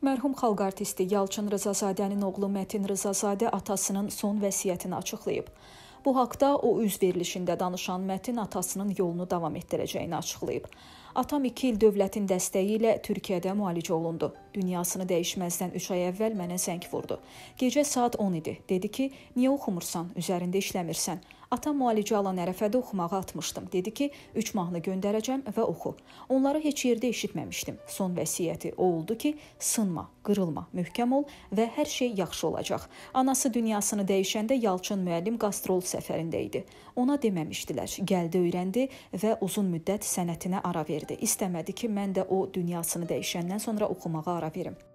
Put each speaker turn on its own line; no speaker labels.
Mərhum xalq artisti Yalçın Rzazadənin oğlu Mətin Rzazadə atasının son vəsiyyətini açıqlayıb. Bu haqda o üz verilişində danışan Mətin atasının yolunu davam etdirəcəyini açıqlayıb. Atam 2 il dövlətin dəstəyi ilə Türkiyədə müalicə olundu. Dünyasını dəyişməzdən 3 ay əvvəl mənə zəng vurdu. Gecə saat 10 idi. Dedi ki, niyə oxumursan, üzərində işləmirsən? Atam müalicə alan ərəfədə oxumağa atmışdım. Dedi ki, 3 mahnı göndərəcəm və oxu. Onları heç yerdə eşitməmişdim. Son vəsiyyəti o oldu ki, sınma, qırılma, möhkəm ol və hər şey yaxşı olacaq. Anası dünyasını dəyişəndə Yalçın müəllim qastrol səfərində idi. Ona deməmişdilər. Gəldi, öyrəndi və uzun müddət sənətinə ara verdi. İstəmədi ki, mən də o dünyasını dəyişəndən sonra oxumağa ara verim.